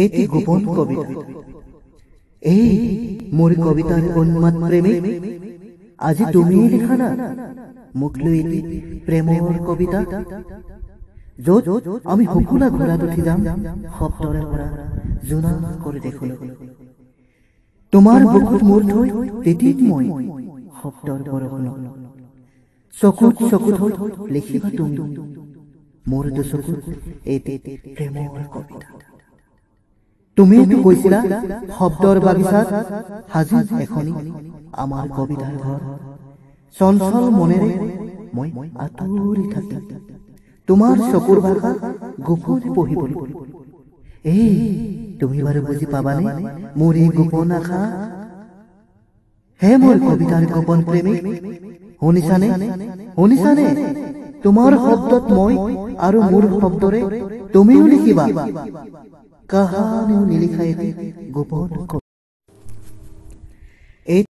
এটি গোপন কবিতা এই মোর কবিতার উন্মাদ প্রেমে আজ তুমি লিখা না মুখলো এটি প্ৰেমৰ কবিতা য'ত আমি সকলা ঘোঁৰাত উঠি যাম শব্দৰে পড়া জোনা করে দেখিলো তোমার বুকুত মূৰ থৈ তেতি মই শব্দৰ বৰষুণ চকুত চকুত হৈ লিখিবা তুমি মোৰ দুচকুত এই প্ৰেমৰ কবিতা তুমিওতো গৈছিলা শব্দৰ বাগিচাত সাজি এখনি আমাৰ কবিতাৰ ঘৰ চঞ্চল মনেৰে মই আঁতৰি থাকি তোমাৰ চকুৰ ভাষা গোপনে পঢ়িবলৈ এই তুমি বাৰু বুজি পাবানে মোৰ এই গোপন আশা হে মোৰ কবিতাৰ গোপন প্ৰেমী শুনিছানে শুনিছানে তোমাৰ শব্দত মই আৰু মোৰ শব্দৰে तुम्हें लिखा गोपन